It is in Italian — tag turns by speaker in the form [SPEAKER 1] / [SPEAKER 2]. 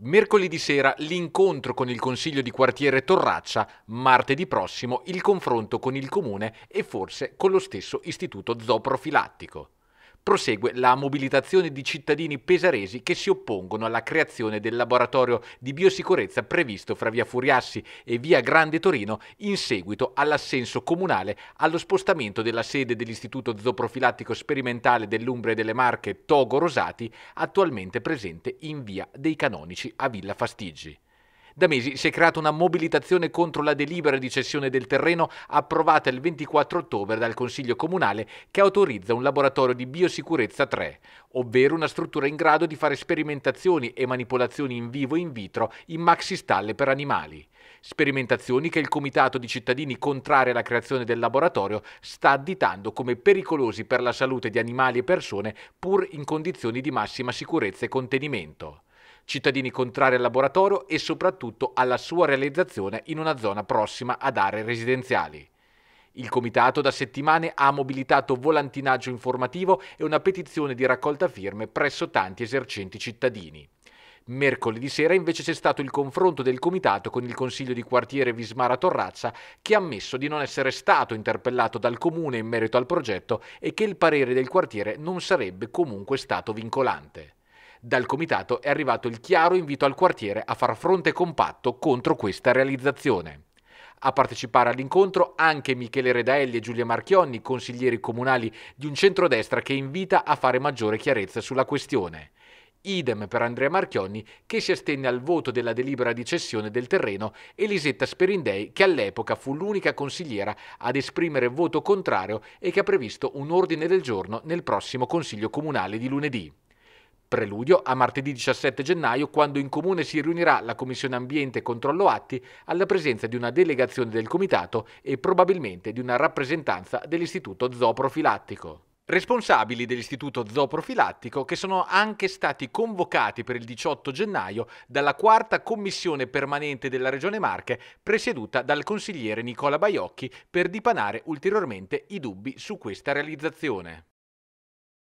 [SPEAKER 1] Mercoledì sera l'incontro con il Consiglio di quartiere Torraccia, martedì prossimo il confronto con il Comune e forse con lo stesso istituto zooprofilattico prosegue la mobilitazione di cittadini pesaresi che si oppongono alla creazione del laboratorio di biosicurezza previsto fra via Furiassi e via Grande Torino in seguito all'assenso comunale allo spostamento della sede dell'Istituto Zooprofilattico Sperimentale dell'Umbria e delle Marche Togo Rosati, attualmente presente in via dei Canonici a Villa Fastiggi. Da mesi si è creata una mobilitazione contro la delibera di cessione del terreno approvata il 24 ottobre dal Consiglio Comunale che autorizza un laboratorio di biosicurezza 3, ovvero una struttura in grado di fare sperimentazioni e manipolazioni in vivo e in vitro in maxistalle per animali. Sperimentazioni che il comitato di cittadini contrari alla creazione del laboratorio sta additando come pericolosi per la salute di animali e persone pur in condizioni di massima sicurezza e contenimento cittadini contrari al laboratorio e soprattutto alla sua realizzazione in una zona prossima ad aree residenziali. Il comitato da settimane ha mobilitato volantinaggio informativo e una petizione di raccolta firme presso tanti esercenti cittadini. Mercoledì sera invece c'è stato il confronto del comitato con il consiglio di quartiere Vismara Torrazza che ha ammesso di non essere stato interpellato dal comune in merito al progetto e che il parere del quartiere non sarebbe comunque stato vincolante. Dal comitato è arrivato il chiaro invito al quartiere a far fronte compatto contro questa realizzazione. A partecipare all'incontro anche Michele Redaelli e Giulia Marchionni, consiglieri comunali di un centrodestra che invita a fare maggiore chiarezza sulla questione. Idem per Andrea Marchionni che si astenne al voto della delibera di cessione del terreno e Lisetta Sperindei che all'epoca fu l'unica consigliera ad esprimere voto contrario e che ha previsto un ordine del giorno nel prossimo Consiglio Comunale di lunedì. Preludio a martedì 17 gennaio, quando in comune si riunirà la Commissione Ambiente e Controllo Atti alla presenza di una delegazione del Comitato e probabilmente di una rappresentanza dell'Istituto Zooprofilattico. Responsabili dell'Istituto Zooprofilattico che sono anche stati convocati per il 18 gennaio dalla quarta commissione permanente della Regione Marche, presieduta dal consigliere Nicola Baiocchi, per dipanare ulteriormente i dubbi su questa realizzazione.